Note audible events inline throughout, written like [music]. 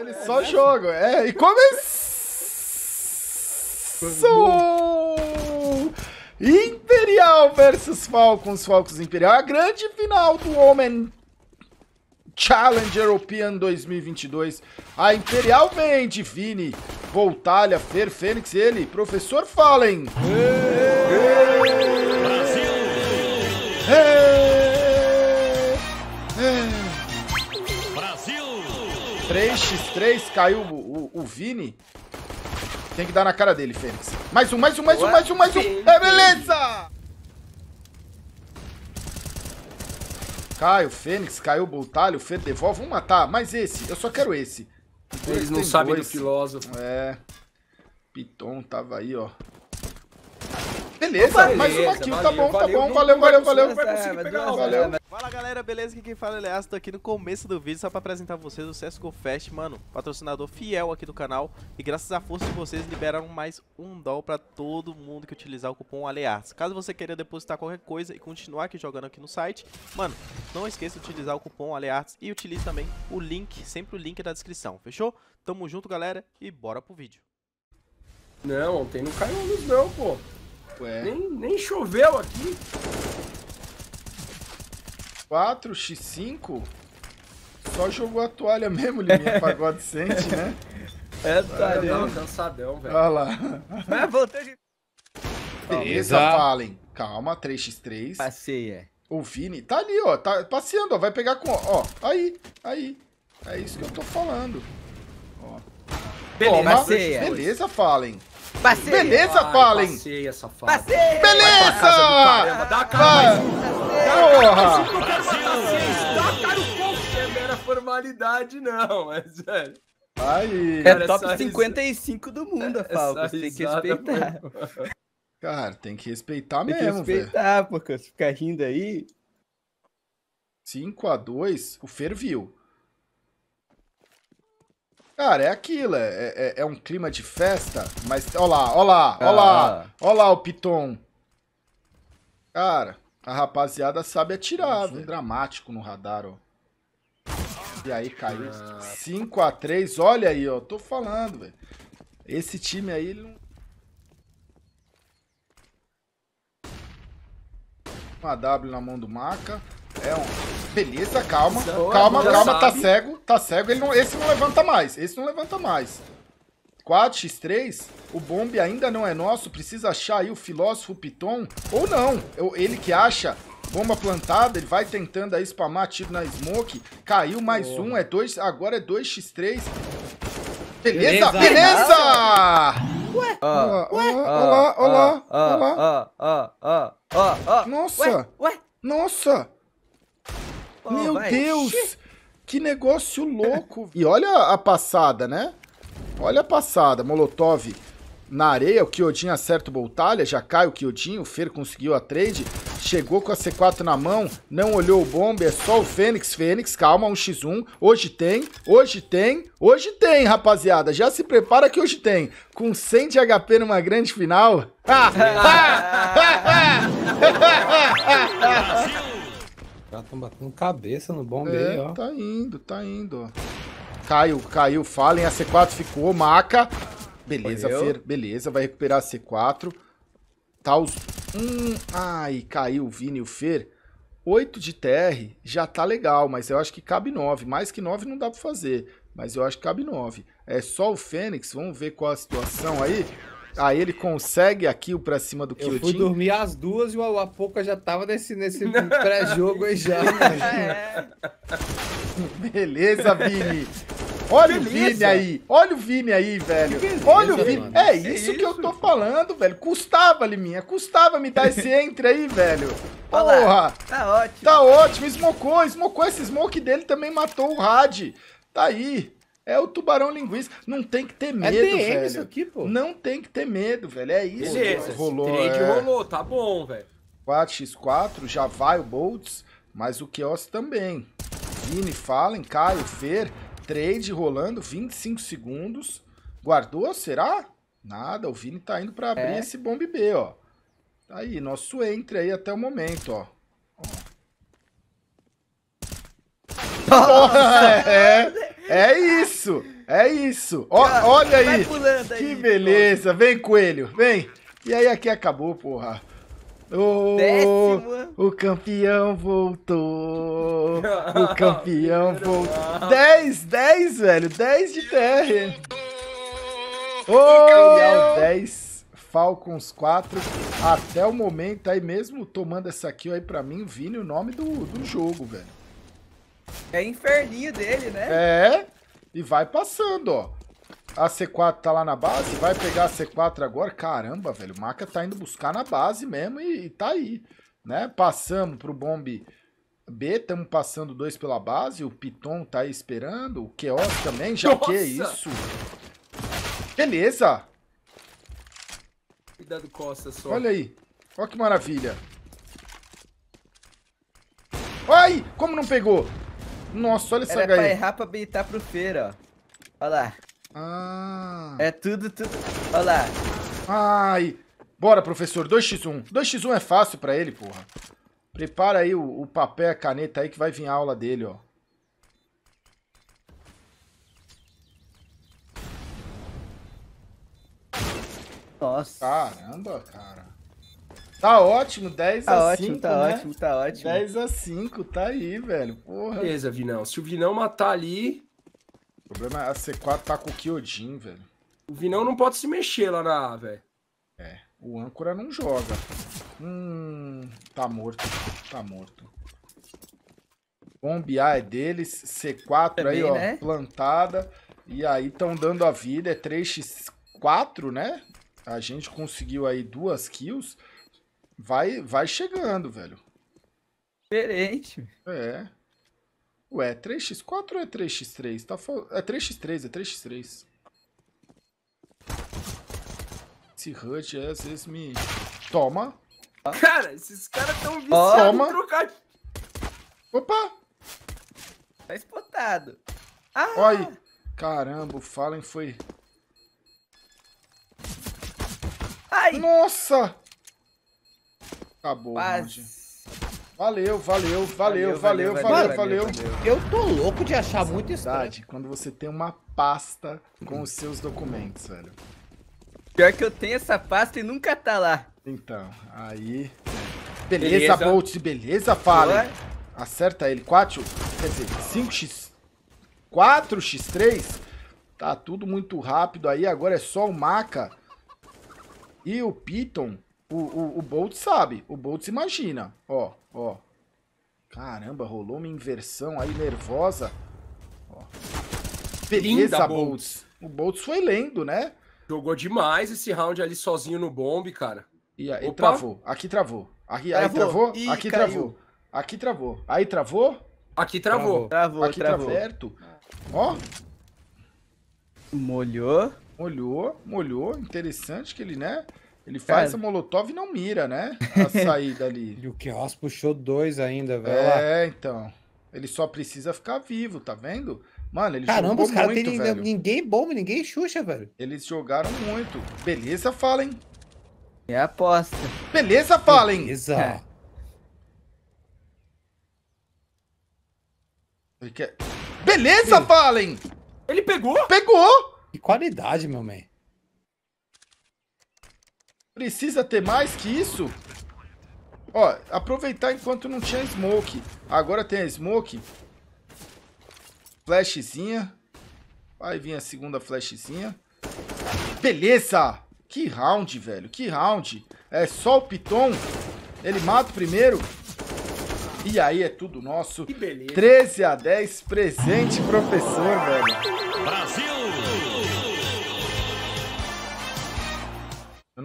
Ele é só é joga. É, e começou! Imperial versus Falcons, Falcons Imperial. A grande final do Homem Challenge European 2022. A Imperial vem de Vini, Voltalha, Fer Fênix, ele, Professor Fallen. Ei! Ei! X3, caiu o, o, o Vini. Tem que dar na cara dele, Fênix. Mais um, mais um, mais um, mais um, mais um. É, beleza! Cai o Fênix, caiu o Boltalho, o Fê devolve. Vamos matar, mas esse, eu só quero esse. Eles não sabem do filósofo. É. Piton tava aí, ó. Beleza, Opa, mais beleza, uma tá bom, tá valeu, tá bom, valeu, valeu, valeu, é, vai pegar, valeu. valeu. Fala galera, beleza? Aqui quem fala é o Leas, tô aqui no começo do vídeo só pra apresentar vocês o CSGO Fest, mano, patrocinador fiel aqui do canal e graças à força de vocês liberaram mais um dólar pra todo mundo que utilizar o cupom Aleas. Caso você queira depositar qualquer coisa e continuar aqui jogando aqui no site, mano, não esqueça de utilizar o cupom Alearts e utilize também o link, sempre o link da descrição, fechou? Tamo junto galera e bora pro vídeo. Não, ontem não caiu luz não, pô. É. Nem, nem choveu aqui. 4x5? Só jogou a toalha mesmo, Liminha, [laughs] pagode sente, né? É, tá ah, cansadão, velho. Olha lá. É, [laughs] voltei de... Beleza, Fallen. Calma, 3x3. Passei, é. O Vini tá ali, ó. Tá passeando, ó. Vai pegar com... Ó, aí, aí. É isso que eu tô falando. Ó. Beleza, Toma. É. Beleza, Fallen. Passei. Beleza, Fallen. Passei, safado. Passei. Beleza. dá cara. porra. Dá a é formalidade, não. Mas, velho. Aí. É top 55 do mundo, a Falcos. Tem que é respeitar. Foi... Cara, tem que respeitar tem mesmo, que respeitar, velho. porque se ficar rindo aí... 5x2, o ferviu. Cara, é aquilo, é, é, é um clima de festa, mas. Olha lá, olha lá, ó lá, ah. olha lá o Piton. Cara, a rapaziada sabe atirar, Nossa. Um dramático no radar, ó. E aí caiu. Ah. 5x3, olha aí, ó. Tô falando, velho. Esse time aí, ele não. Uma W na mão do Maca. É um... Beleza, calma. Boa, calma, calma, tá sabe. tá cego, tá cego. Ele não, esse não levanta mais, esse não levanta mais. 4x3, o bombe ainda não é nosso, precisa achar aí o filósofo Piton, ou não, ele que acha, bomba plantada, ele vai tentando aí spamar tiro na smoke, caiu mais Boa. um, é dois, agora é 2x3, beleza, beleza! beleza! Ué? Ah, ué? Olá, olá, olá, olá. Nossa, ué? Nossa! Pô, Meu vai. Deus! Xê. Que negócio louco! e olha a passada, né? Olha a passada, Molotov na areia, o Kyojin acerta o Boltalha, já cai o Kyojin, o Fer conseguiu a trade, chegou com a C4 na mão, não olhou o bomba, é só o Fênix, Fênix, calma, 1 x 1 hoje tem, hoje tem, hoje tem, rapaziada, já se prepara que hoje tem, com 100 de HP numa grande final, [laughs] [laughs] caras estão batendo cabeça no bombe é, aí, ó. Tá indo, tá indo, ó. Caiu, caiu, Fallen, a C4 ficou, maca. Beleza, Fer, beleza, vai recuperar a C4. Tá os... Hum, ai, caiu o Vini e o Fer. 8 de TR já tá legal, mas eu acho que cabe 9. Mais que 9 não dá pra fazer, mas eu acho que cabe 9. É só o Fênix, vamos ver qual a situação aí. Aí ele consegue aqui o pra cima do Kyotin. Eu fui dormir às duas e o APOCA já tava nesse, nesse pré-jogo aí já. [laughs] Né, é. Beleza, Vini. Olha o Vini aí. Olha o Vini aí, velho. Beleza, Olha o Vini. Mano. É isso, é isso que eu tô falando, velho. Custava, Liminha. Custava me dar esse entre aí, velho. [laughs] Porra. Olá. Tá ótimo. Tá ótimo. Smocou, smocou. Esse smoke dele também matou o Had. Tá aí. É o tubarão linguiça. Não tem que ter é medo, é DM velho. isso aqui, pô. Não tem que ter medo, velho. É isso. Beleza, rolou, trade é. é... rolou, tá bom, velho. 4x4, já vai o Boltz, mas o Kios também. Vini, Fallen, Caio, Fer, trade rolando, 25 segundos. Guardou, será? Nada, o Vini tá indo pra é. abrir é. esse bomb B, ó. Tá aí, nosso entre aí até o momento, ó. ó. Nossa, [laughs] é. É isso! É isso! Ó, olha aí! Que beleza! Vem, coelho! Vem! E aí aqui acabou, porra! Oh, Décimo. O campeão voltou! O [laughs] campeão voltou! 10, 10, velho! 10 de TR! Oh, 10, Falcons 4. Até o momento aí, mesmo tomando essa kill aí pra mim, Vini, o nome do, do jogo, velho. É inferninho dele, né? É, e vai passando, ó. A C4 tá lá na base, vai pegar a C4 agora. Caramba, velho, o Maca tá indo buscar na base mesmo e, e tá aí, né? Passamos pro bombe B, estamos passando dois pela base, o Piton tá aí esperando, o Keos também, já Nossa! que é isso. Beleza. Cuidado Costa só. Olha aí, olha que maravilha. Ai, como não pegou? Nossa, olha essa Era gaia. Era pra errar pra beitar pro feira, ó. Olha lá. Ah. É tudo, tudo. Olha lá. Ai. Bora, professor. 2x1. 2x1 é fácil pra ele, porra. Prepara aí o, o papel, a caneta aí que vai vir a aula dele, ó. Nossa. Caramba, cara. Tá ótimo, 10 tá a ótimo, 5. Tá né? ótimo, tá ótimo. 10 a 5, tá aí, velho. Porra. Beleza, Vinão. Se o Vinão matar ali. O problema é a C4 tá com o Kyojin, velho. O Vinão não pode se mexer lá na A, velho. É. O âncora não joga. Hum. Tá morto. Tá morto. Bombe A é deles. C4 Também, aí, ó. Né? Plantada. E aí estão dando a vida. É 3x4, né? A gente conseguiu aí duas kills. Vai, vai chegando, velho. Diferente. É. Ué, é 3x4 ou é 3x3? Tá fal... É 3x3, é 3x3. Esse HUD é, às vezes me... Toma. Cara, esses caras tão viciados Toma. em trocar... Opa! Tá espotado. Ah! Olha Caramba, o Fallen foi... Ai! Nossa! Acabou, Mas... Valeu, valeu, valeu, valeu, valeu, valeu, valeu, Eu tô louco de achar Essa muito estranho. Quando você tem uma pasta com os seus documentos, velho. Pior que eu tenho essa pasta e nunca tá lá. Então, aí... Beleza, beleza. Bolt, beleza, Fallen. Acerta ele. 4, quer dizer, 5x... 4x3? Tá tudo muito rápido aí. Agora é só o Maca e o Piton. O, o, o Bolt sabe. O Bolt se imagina. Ó, ó. Caramba, rolou uma inversão aí nervosa. Ó. Beleza, Boltz. O Boltz foi lendo, né? Jogou demais esse round ali sozinho no bombe, cara. E aí Opa. travou. Aqui travou. travou. Aí travou. Ih, aqui caiu. travou. Aqui travou. Aí travou. Aqui travou. Travou, aqui travou. Tá certo. Ó. Molhou. Molhou, molhou. Interessante que ele, né? Ele faz Cara. É. o Molotov e não mira, né? A [laughs] saída ali. e o Kios puxou dois ainda, velho. É, então. Ele só precisa ficar vivo, tá vendo? Mano, eles Caramba, os caras tem velho. ninguém bomba, ninguém xuxa, velho. Eles jogaram muito. Beleza, Fallen. É a aposta. Beleza, Fallen. Beleza. É. Ele quer... Beleza, Ele... Fallen. Ele pegou? Pegou. Que qualidade, meu man. Precisa ter mais que isso? Ó, aproveitar enquanto não tinha smoke. Agora tem a smoke. Flashzinha. Vai vir a segunda flashzinha. Beleza! Que round, velho. Que round. É só o Piton. Ele mata o primeiro. E aí é tudo nosso. Que beleza. 13 a 10. Presente, professor, velho. Brasil!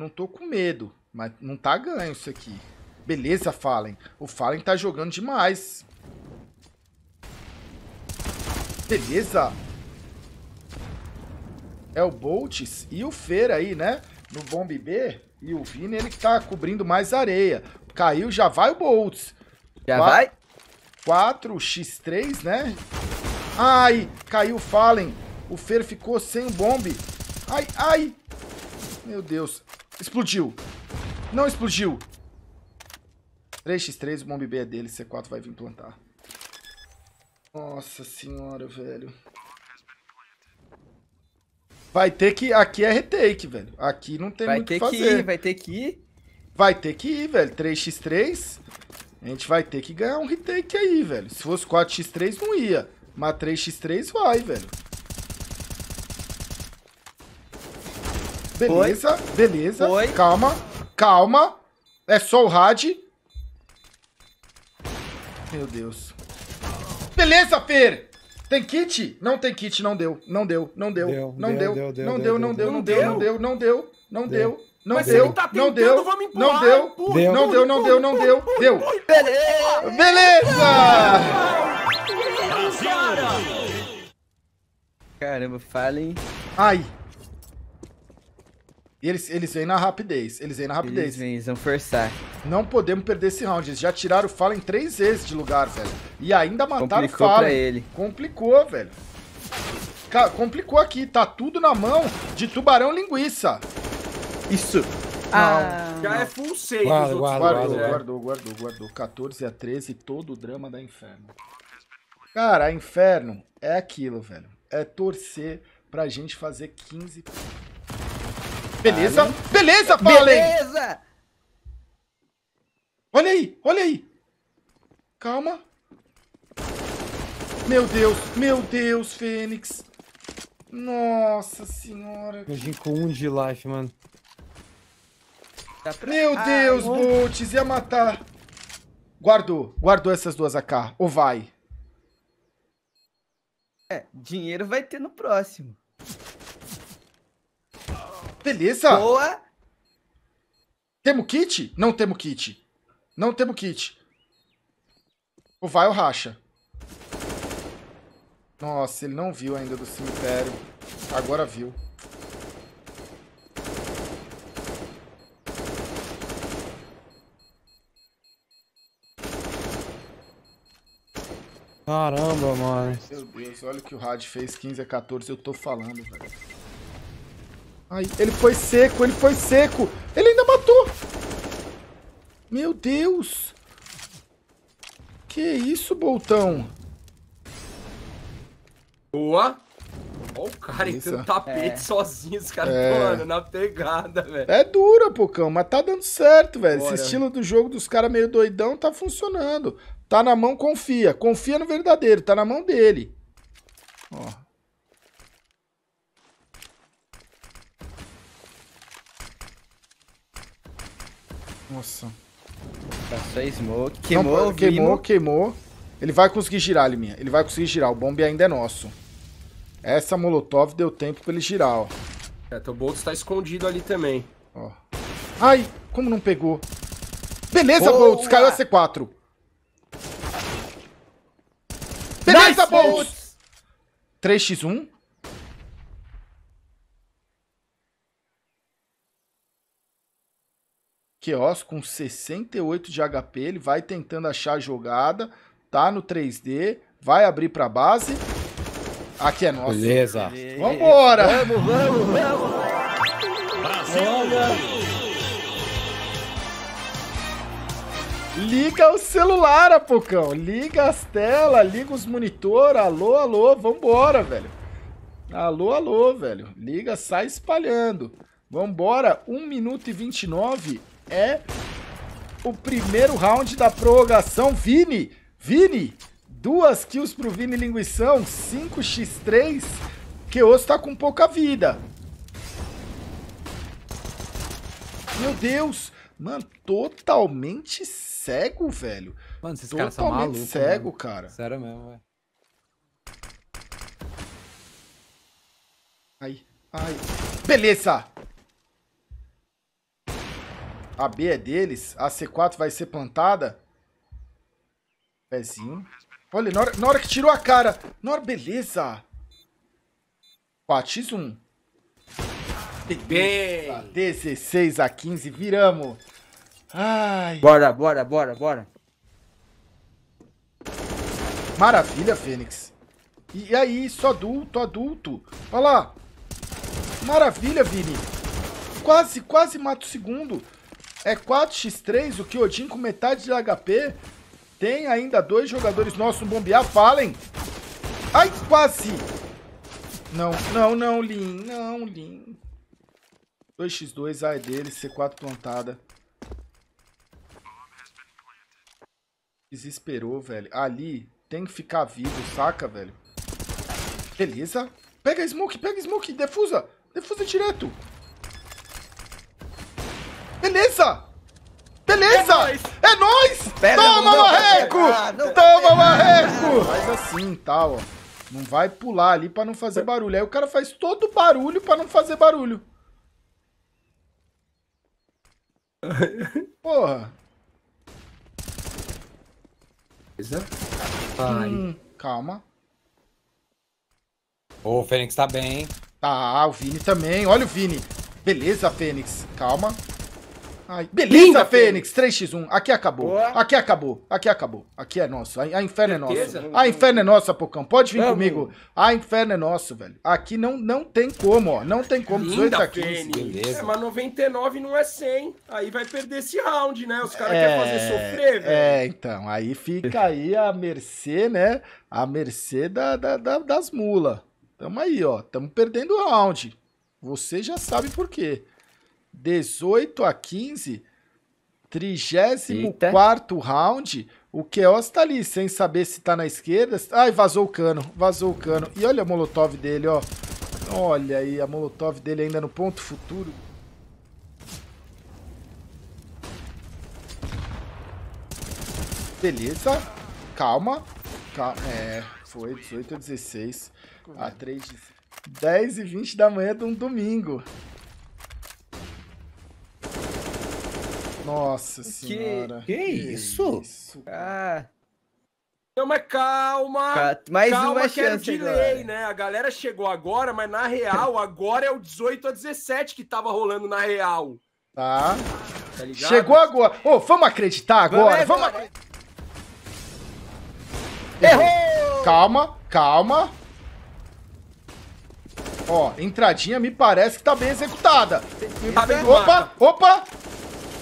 não tô com medo, mas não tá ganho isso aqui. Beleza, Fallen. O Fallen tá jogando demais. Beleza. É o Boltz e o Fer aí, né? No Bomb B. E o Vini, ele que tá cobrindo mais areia. Caiu, já vai o Boltz. Já Qua vai? 4x3, né? Ai, caiu o Fallen. O Fer ficou sem o bombe. Ai, ai. Meu Deus. Explodiu. Não explodiu. 3x3, o bomb B é dele, C4 vai vir plantar. Nossa senhora, velho. Vai ter que... Aqui é retake, velho. Aqui não tem vai muito o que fazer. Vai ter que ir, vai ter que ir. Vai ter que ir, velho. 3x3, a gente vai ter que ganhar um retake aí, velho. Se fosse 4x3, não ia. Mas 3x3 vai, velho. Beleza, Foi. beleza. Foi. Calma, calma. É só o Had. Meu Deus. Beleza, Fer! Tem kit? Não tem kit, não deu. Não deu, não deu. deu não deu, deu, deu, não deu, não deu, não deu, não deu, não deu, não deu. Não Mas deu, tá tentando, não deu, não deu, empurra, não deu, não deu, não deu, deu. Beleza! Beleza! Caramba, falem. Ai. E eles, eles vêm na rapidez. Eles vêm na rapidez. Eles vêm, eles vão forçar. Não podemos perder esse round. Eles já tiraram o Fallen três vezes de lugar, velho. E ainda mataram o Fallen. Pra ele. Complicou, velho. Ca complicou aqui. Tá tudo na mão de tubarão linguiça. Isso. Ah. Não. Ah. Já é full save guarda, guarda guarda, né? guardou, guardou, guardou, guardou, guardou. 14 a 13, todo o drama da Inferno. Cara, a Inferno é aquilo, velho. É torcer pra gente fazer 15 pontos. Beleza? Beleza, Fallen! Beleza! Olha aí, olha aí. Calma. Meu Deus, meu Deus, Fênix. Nossa senhora. Imagina com um de life, mano. Pra... Tá meu Deus, Ai, Boltz, ia matar. Guardou, guardou essas duas AK. Ou vai? É, dinheiro vai ter no próximo. Beleza. Boa. Temos kit? Não temos kit. Não temos kit. O vai ou racha. Nossa, ele não viu ainda do cemitério. Agora viu. Caramba, mano. Meu Deus, olha o que o Rad fez 15 a 14, eu tô falando, velho. Ai, ele foi seco, ele foi seco. Ele ainda matou. Meu Deus. Que isso, Boltão? Boa. Olha o cara entrando no tapete é. sozinho, os caras, é. mano, na pegada, velho. É dura, Pocão, mas tá dando certo, velho. Esse estilo do jogo dos caras meio doidão tá funcionando. Tá na mão, confia. Confia no verdadeiro, tá na mão dele. Ó, Nossa. Passou tá a smoke. Queimou, Não, queimou, queimou. Ele vai conseguir girar, Liminha. Ele vai conseguir girar. O bombe ainda é nosso. Essa molotov deu tempo pra ele girar, ó. É, teu Bolt tá escondido ali também. Ó. Ai, como não pegou? Beleza, Boa! Boltz, caiu a C4. Beleza, nice, Boltz! 3x1. Queios com 68 de HP, ele vai tentando achar a jogada, tá no 3D, vai abrir pra base. Aqui é nosso. Beleza. Beleza. Vambora! Vamos, vamos, vamos! Brasil! Olha. Liga o celular, Apocão. Liga as telas, liga os monitores. Alô, alô, vambora, velho. Alô, alô, velho. Liga, sai espalhando. Vambora, 1 minuto e 29 é o primeiro round da prorrogação. Vini, Vini, duas kills pro Vini Linguição, 5x3. Keos tá com pouca vida. Meu Deus, mano, totalmente cego, velho. Mano, esses totalmente caras são malucos. cego, cara. Sério mesmo, velho. Aí, aí. Beleza! A B é deles. A C4 vai ser plantada. Pezinho. Olha, na hora, na hora que tirou a cara. Na hora, beleza. 4x1. Bem. 16 a 15, viramos. Ai. Bora, bora, bora, bora. Maravilha, Fênix. E aí, só adulto, adulto. Olha lá. Maravilha, Vini. Quase, quase mata o segundo. É 4x3 o Kyojin com metade de HP. Tem ainda dois jogadores nossos, um bombear. Falem! Ai, quase! Não, não, não, Lin. Não, Lin. 2x2, A é dele, C4 plantada. Desesperou, velho. Ali tem que ficar vivo, saca, velho? Beleza. Pega a smoke, pega a smoke, defusa. Defusa direto. Beleza! Beleza! É nóis! É Toma, ah, não, marreco! Não, não, Toma, marreco! Faz assim, tal, tá, ó. Não vai pular ali pra não fazer barulho. Aí o cara faz todo barulho pra não fazer barulho. Porra. Beleza? Hum, calma. O Fênix tá bem, hein? Tá, o Vini também. Olha o Vini. Beleza, Fênix. Calma. Ai, beleza, Linda, Fênix, Fênix, 3x1. Aqui acabou. Boa. Aqui acabou. Aqui acabou. Aqui é nosso. A, a inferno é nosso. A inferno é nossa, Apocão. Pode vir Vamos. comigo. A inferno é nosso, velho. Aqui não, não tem como, ó. Não tem como. 18 aqui. Beleza. É, mas 99 não é 100. Aí vai perder esse round, né? Os caras é... querem fazer sofrer, velho. É, então. Aí fica aí a mercê, né? A mercê da, da, da das mulas. Tamo aí, ó. Tamo perdendo o round. Você já sabe por quê. 18 a 15, 34 round. O Keos tá ali, sem saber se tá na esquerda. Ai, vazou o cano, vazou o cano. E olha a molotov dele, ó. Olha aí, a molotov dele ainda no ponto futuro. Beleza. Calma. Calma. É, foi 18 a 16. A 3 de... 10 e 20 da manhã de um domingo. Nossa que, senhora. Que, isso? isso? Ah. Não, mas calma. Mais calma, uma que chance era delay, agora. né? A galera chegou agora, mas na real, [laughs] agora é o 18 a 17 que tava rolando na real. Tá. tá chegou agora. Ô, oh, vamos acreditar agora? Vamos, vamos acreditar. Errou! Calma, calma. Ó, entradinha me parece que tá bem executada. Tá bem, opa, opa!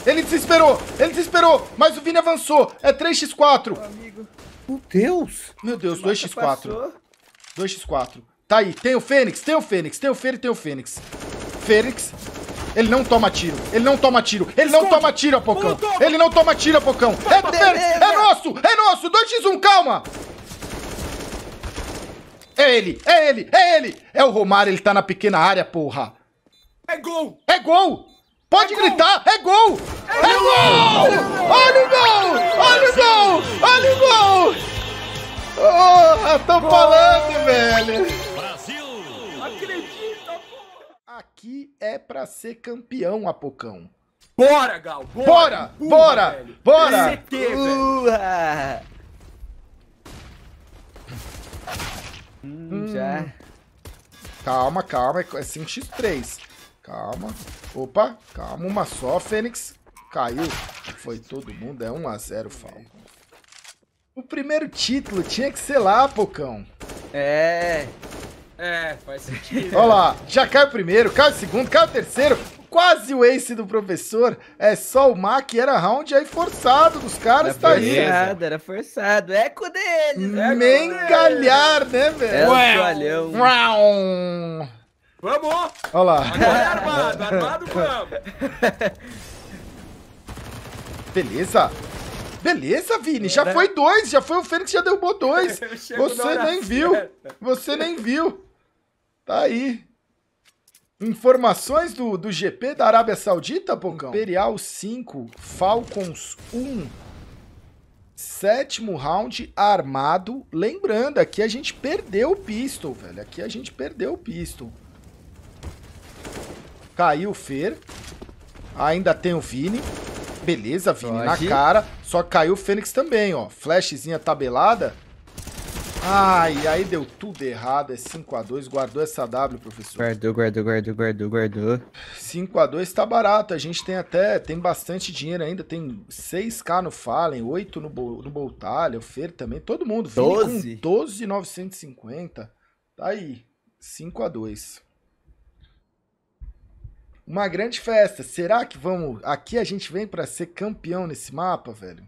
Ele desesperou! Ele desesperou! Mas o Vini avançou! É 3x4! Amigo. Meu Deus! Meu Deus, 2x4. 2x4. Tá aí, tem o Fênix, tem o Fênix, tem o e tem o Fênix. Fênix. Ele não toma tiro, ele não toma tiro, ele Esconde. não toma tiro, Apocão! Ele não toma tiro, Apocão! É do Fênix! É nosso! É nosso! 2x1, calma! É ele! É ele! É ele! É o Romário, ele tá na pequena área, porra! É gol! É gol! Pode é gritar, gol. é gol! É, é gol. Olha o gol! Olha o gol! Olha o gol! Oh, tô gol. falando, velho! Brasil! Acredita, pô! Aqui é pra ser campeão, Apocão. Bora, Gal! Bora! Bora! bora! Velho. Bora! CT, velho. hum. Já. Hum. Calma, calma, é 5x3. É Calma. Opa, calma. Uma só, Fênix. Caiu. Foi todo mundo. É 1x0, Falcon. O primeiro título tinha que ser lá, Pocão. É. É, faz sentido. Olha lá, já cai o primeiro, cai o segundo, cai o terceiro. Quase o ace do professor. É só o Mac, era round aí forçado dos caras, era tá aí. Era forçado, era forçado. Eco deles, né? Mengalhar, né, velho? É um toalhão. Vamos! Olha lá. Agora é armado, armado vamos. Beleza. Beleza, Vini. Já foi dois. Já foi o Fênix, já derrubou dois. [laughs] Você nem viu. Certa. Você nem viu. Tá aí. Informações do, do GP da Arábia Saudita, Pocão? Então. Imperial 5, Falcons 1. Sétimo round armado. Lembrando, aqui a gente perdeu o pistol, velho. Aqui a gente perdeu o pistol. Caiu o Fer. Ainda tem o Vini. Beleza, Vini, Pode. na cara. Só caiu o Fênix também, ó. Flashzinha tabelada. Ai, aí deu tudo errado. É 5x2. Guardou essa W, professor. Guardou, guardou, guardou, guardou, guardou. 5x2 tá barato. A gente tem até... Tem bastante dinheiro ainda. Tem 6k no Fallen, 8 no, no Boltalha, o Fer também. Todo mundo. 12? Vini com 12,950. Tá aí. 5x2. Uma grande festa. Será que vamos. Aqui a gente vem para ser campeão nesse mapa, velho?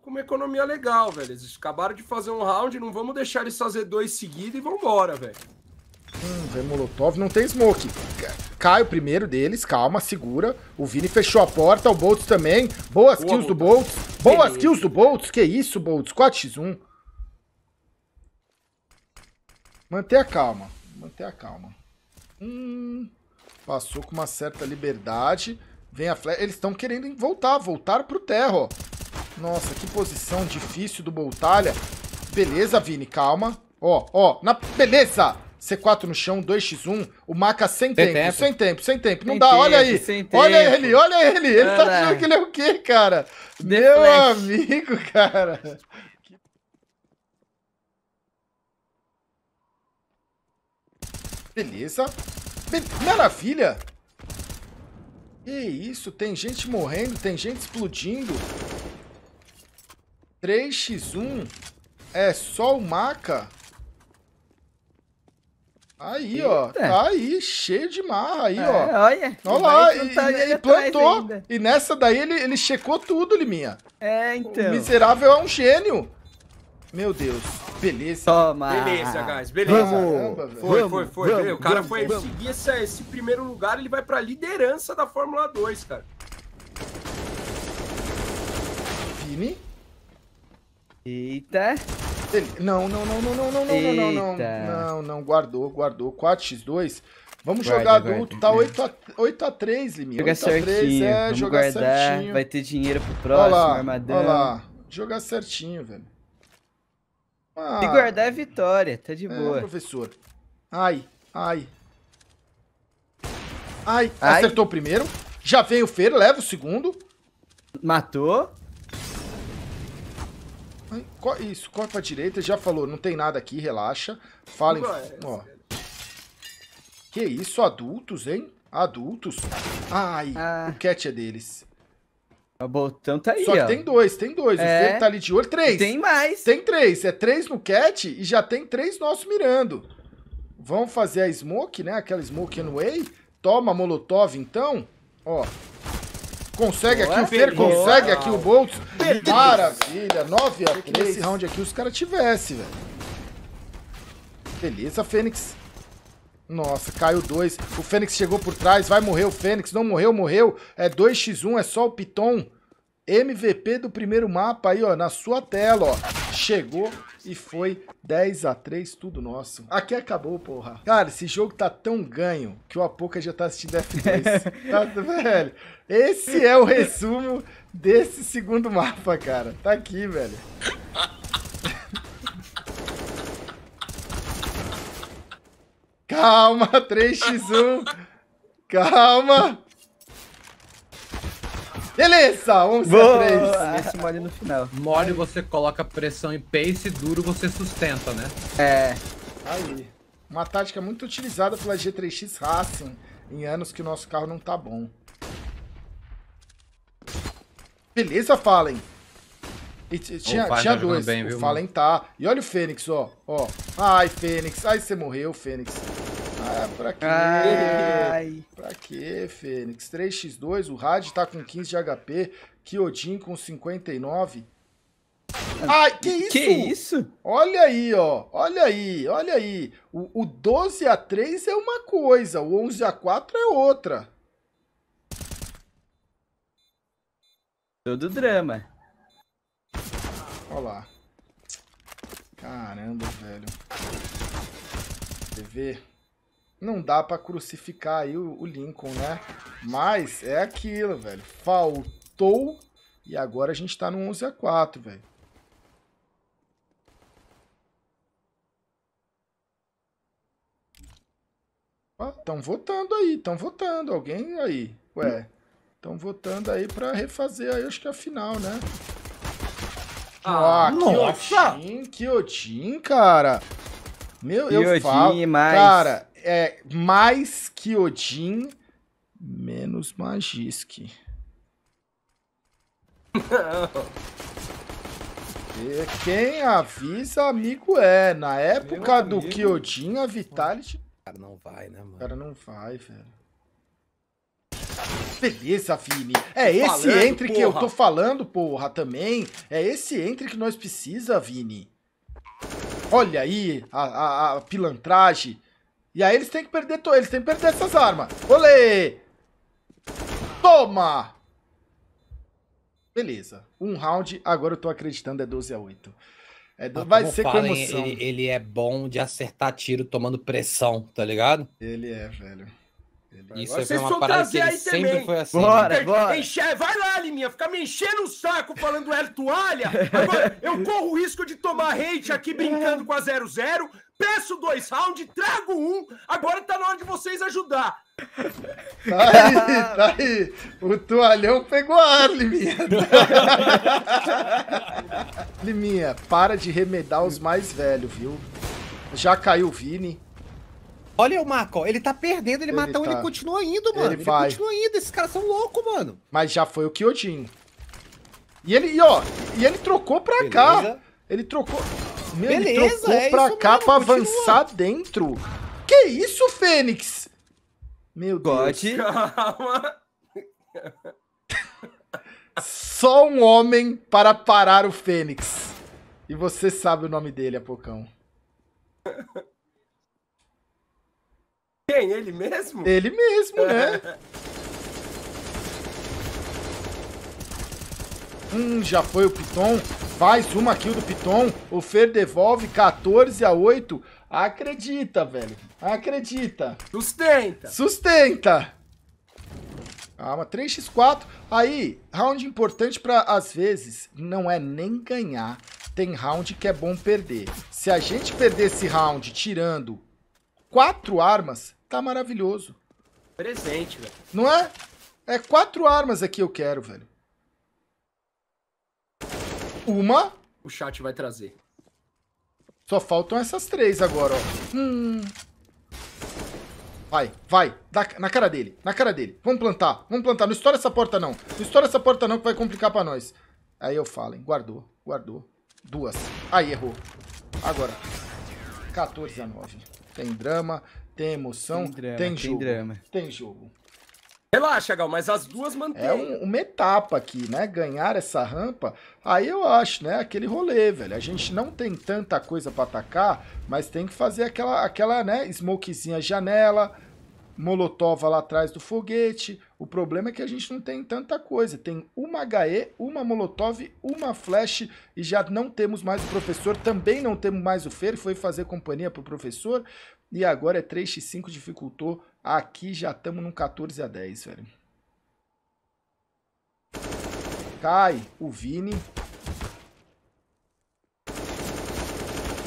Com uma economia legal, velho. Eles acabaram de fazer um round, não vamos deixar eles fazer dois seguidos e vambora, velho. Hum, vem Molotov, não tem smoke. Cai o primeiro deles, calma, segura. O Vini fechou a porta, o Boltz também. Boas Boa, kills do Boltz. Boas kills do Boltz. Que isso, Boltz? 4x1. Manter a calma. Manter a calma. Hum. Passou com uma certa liberdade. Vem a flecha. Eles estão querendo voltar. Voltar pro terra, ó. Nossa, que posição difícil do Boltalha. Beleza, Vini, calma. Ó, ó, na... beleza! C4 no chão, 2x1, o Maca sem, tempo, tempo, sem tempo, sem tempo, não sem dá, tempo, olha aí, olha ele, olha ele, ele ah, tá achando que ele é o quê, cara? Meu flash. amigo, cara. Beleza, Maravilha! Que isso, tem gente morrendo, tem gente explodindo. 3x1 é só o maca. Aí, Eita. ó. Tá aí, cheio de marra aí, é, ó. Olha. Olha lá, e, tá e plantou. E nessa daí ele, ele checou tudo, Liminha. É, então. O miserável é um gênio. Meu Deus. Beleza. Toma. Beleza, guys. Beleza. Vamos. foi, foi, foi. Vamos. O cara vamos, foi vamos. seguir esse, esse primeiro lugar, ele vai pra liderança da Fórmula 2, cara. Vini? Eita. Ele... Não, não, não, não, não, não, não, Eita. não, não, não, não, guardou, guardou. 4x2. Vamos guarda, jogar adulto, tá 8x3, Liminha. Jogar certinho, é, Vamos jogar guardar, certinho. Vai ter dinheiro pro próximo, olha lá, Olha lá, jogar certinho, velho. Ah, Se guardar é vitória, tá de é, boa. professor. Ai, ai. Ai, ai. acertou o primeiro. Já veio o Fer, leva o segundo. Matou. Ai, co isso, corre pra direita. Já falou, não tem nada aqui, relaxa. Fala em... É, ó. É. Que isso, adultos, hein? Adultos. Ai, ah. o cat é deles. O tá botão tá aí. Só que ó. tem dois, tem dois. É... O Fer tá ali de olho, três. Tem mais. Tem três. É três no cat e já tem três nosso mirando. Vão fazer a smoke, né? Aquela smoke anyway. Toma molotov então. Ó. Consegue boa, aqui o Fer, consegue aqui o Boltz. Maravilha, 9 a 3. Nesse round aqui os caras tivessem, velho. Beleza, Fênix. Nossa, caiu dois. O Fênix chegou por trás, vai morrer o Fênix. Não morreu, morreu. É 2x1, é só o Piton. MVP do primeiro mapa aí, ó, na sua tela, ó. Chegou e foi 10 a 3 tudo nosso. Aqui acabou, porra. Cara, esse jogo tá tão ganho que o Apoca já tá assistindo F2. [laughs] tá, velho, esse é o resumo desse segundo mapa, cara. Tá aqui, velho. Calma, 3x1. [laughs] Calma. Beleza, 11 x 3. Esse mole no final. Mole você coloca pressão e pace, duro você sustenta, né? É. Aí. Uma tática muito utilizada pela G3X Racing em anos que o nosso carro não tá bom. Beleza, Fallen. E tinha, Opa, tinha tá dois. Bem, viu, o Fallen tá. E olha o Fênix, ó. ó. Ai, Fênix. Ai, você morreu, Fênix. Ah, pra quê? Ai. Pra quê, Fênix? 3x2, o Rad tá com 15 de HP, Kyojin com 59. Ai, que isso? Que isso? Olha aí, ó. Olha aí, olha aí. O, o 12 x 3 é uma coisa, o 11 x 4 é outra. Todo drama. Olha lá. Caramba, velho. Você Não dá pra crucificar aí o, o Lincoln, né? Mas é aquilo, velho. Faltou e agora a gente tá no 11 a 4, velho. Estão votando aí, estão votando. Alguém aí. Ué, estão votando aí para refazer aí, acho que a final, né? Ah, nossa! Kyotin, cara. Meu, Kyotin, eu falo, mais... cara, é mais Kyojin, menos Magisk. [laughs] Quem avisa, amigo é. Na época do Kyojin, a Vitality... O cara não vai, né, mano? O cara não vai, velho. Beleza, Vini. É tô esse falando, entre porra. que eu tô falando, porra, também. É esse entre que nós precisa, Vini. Olha aí a, a, a pilantragem. E aí eles têm que perder, eles têm que perder essas armas. Olê! Toma! Beleza. Um round, agora eu tô acreditando, é 12 a 8. É, do... Ah, vai ser fala, com emoção. Ele, ele é bom de acertar tiro tomando pressão, tá ligado? Ele é, velho. Isso Agora, é uma parada que ele sempre também. foi assim. Bora, né? bora. Encher, é, vai lá, Liminha, ficar me enchendo o saco falando é toalha. Agora, eu corro o risco de tomar hate aqui brincando com a 00. Peço dois rounds, trago um. Agora tá na hora de vocês ajudar. Tá aí, tá aí. O toalhão pegou ar, Liminha. [laughs] Liminha, para de remedar os mais velhos, viu? Já caiu o Vini. Olha o Marco, ele tá perdendo, ele, ele matou, tá... ele continua indo, mano. Ele, ele vai. continua indo, esses caras são loucos, mano. Mas já foi o Kyojin. E ele, e ó, e ele trocou pra Beleza. cá. Ele trocou... Meu, Beleza, ele trocou é pra isso, cá mano, pra continua. avançar dentro. Que isso, Fênix? Meu God. Deus. Calma. [laughs] Só um homem para parar o Fênix. E você sabe o nome dele, Apocão. [laughs] Quem? Ele mesmo? Ele mesmo, né? [laughs] Hum, já foi o Piton. Faz uma kill do Piton. O Fer devolve 14 a 8. Acredita, velho. Acredita. Sustenta. Sustenta. Calma, ah, 3x4. Aí, round importante para às vezes, não é nem ganhar. Tem round que é bom perder. Se a gente perder esse round tirando quatro armas, tá maravilhoso. Presente, velho. Não é? É quatro armas aqui eu quero, velho. Uma. O chat vai trazer. Só faltam essas três agora, ó. Hum. Vai, vai. Dá, na cara dele, na cara dele. Vamos plantar, vamos plantar. Não estoura essa porta, não. Não estoura essa porta, não, que vai complicar pra nós. Aí eu falo, hein. Guardou, guardou. Duas. Aí, errou. Agora. 14 a 9 tem drama, tem emoção, tem, drama, tem jogo. drama. tem jogo. Relaxa, Gal, mas as duas mantêm. É um, uma etapa aqui, né? Ganhar essa rampa, aí eu acho, né? Aquele rolê, velho. A gente não tem tanta coisa para atacar, mas tem que fazer aquela, aquela né? Smokezinha janela, Molotov lá atrás do foguete. O problema é que a gente não tem tanta coisa. Tem uma HE, uma Molotov, uma Flash e já não temos mais o professor. Também não temos mais o Fer, foi fazer companhia para o professor. E agora é 3x5, dificultou. Aqui já estamos num 14 a 10, velho. Cai o Vini.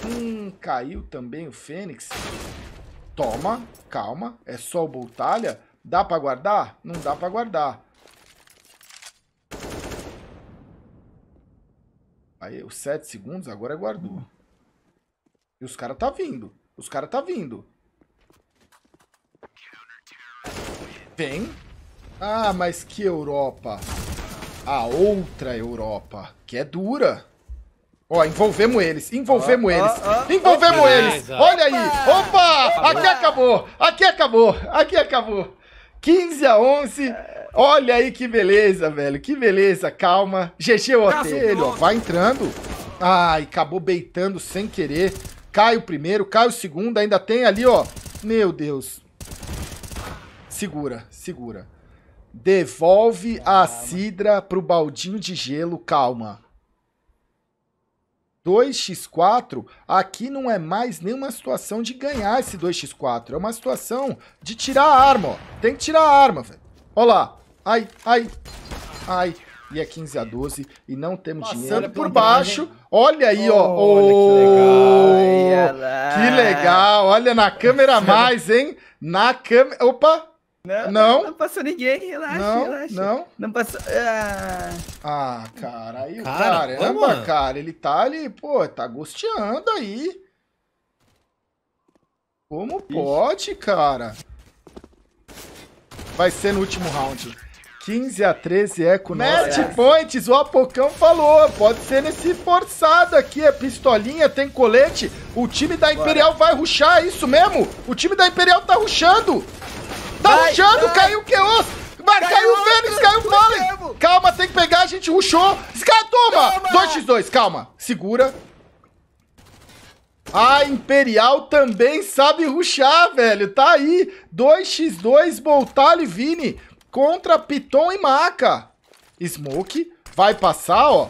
Hum, caiu também o Fênix. Toma, calma. É só o Boltalha. Dá pra guardar? Não dá pra guardar. Aí, os 7 segundos, agora é guardou. E os caras tá vindo. Os caras tá vindo. Vem. Ah, mas que Europa. A outra Europa, que é dura. Ó, envolvemos eles, envolvemos oh, eles, oh, oh, envolvemos eles. Olha aí, opa, opa! Aqui acabou, aqui acabou, aqui acabou. 15 a 11. Olha aí que beleza, velho. Que beleza, calma. GG é o hotel, ó, vai entrando. Ai, acabou beitando sem querer. Cai o primeiro, cai o segundo, ainda tem ali, ó. Meu Deus. Segura, segura. Devolve a sidra pro baldinho de gelo, calma. 2x4, aqui não é mais nenhuma situação de ganhar esse 2x4. É uma situação de tirar a arma, ó. Tem que tirar a arma, velho. Ó lá. Ai, ai, ai. E é 15 a 12 e não temos Nossa, dinheiro por baixo. Bem, olha aí, oh, ó. Olha que legal. Que legal. Olha na câmera mais, hein? Na câmera... Opa! Não, não, não. passou ninguém, relaxa, não, relaxa. Não, não. passou. Ah, ah cara, aí cara, o caramba, cara, ele tá ali, pô, tá gosteando aí. Como Ixi. pode, cara? Vai ser no último round. 15 a 13 é com Match nossa. points, o Apocão falou. Pode ser nesse forçado aqui. É pistolinha, tem colete. O time da Imperial Bora. vai ruxar, é isso mesmo? O time da Imperial tá ruxando. Tá vai, rushando, vai. caiu o Keos. Mano, caiu, o Fênix, caiu o Fallen. Calma, tem que pegar, a gente rushou. Escada, toma. 2x2, calma. Segura. A Imperial também sabe rushar, velho. Tá aí. 2x2, Boltal e Vini contra Piton e Maca. Smoke vai passar, ó.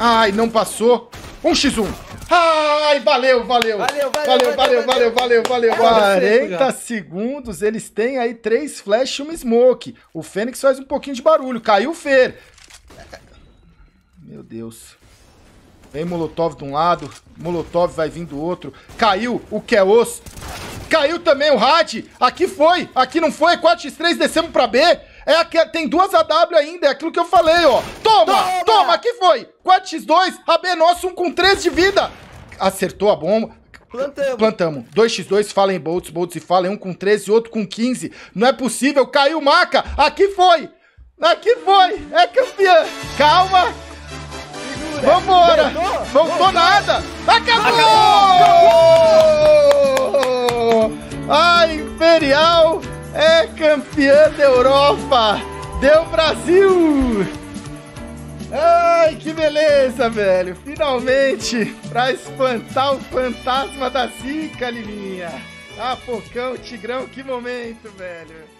Ai, não passou. 1x1. Ai, valeu, valeu. Valeu, valeu, valeu, valeu, valeu, valeu. 40 segundos, eles têm aí três flash e uma smoke. O Fênix faz um pouquinho de barulho. Caiu o Fer. Meu Deus. Vem Molotov de um lado, Molotov vai vir do outro. Caiu o Keos. Caiu também o Had. Aqui foi, aqui não foi. 4x3, descemos pra B. É aqui, tem duas AW ainda, é aquilo que eu falei, ó. Toma! Toma! toma que foi? 4x2, AB é nosso, um com 3 de vida. Acertou a bomba. Plantamos. Plantamos. 2x2, Fallen Bolts, Bolts e Fallen, Um com 13, outro com 15. Não é possível, caiu maca. Aqui foi. Aqui foi. É campeã. Calma. Segura. Vambora. Voltou, Voltou nada. Acabou! Acabou! Acabou! A Imperial é campeã da Europa! Deu Brasil! Ai, que beleza, velho! Finalmente, pra espantar o fantasma da zica, Liminha! Ah, Pocão, Tigrão, que momento, velho!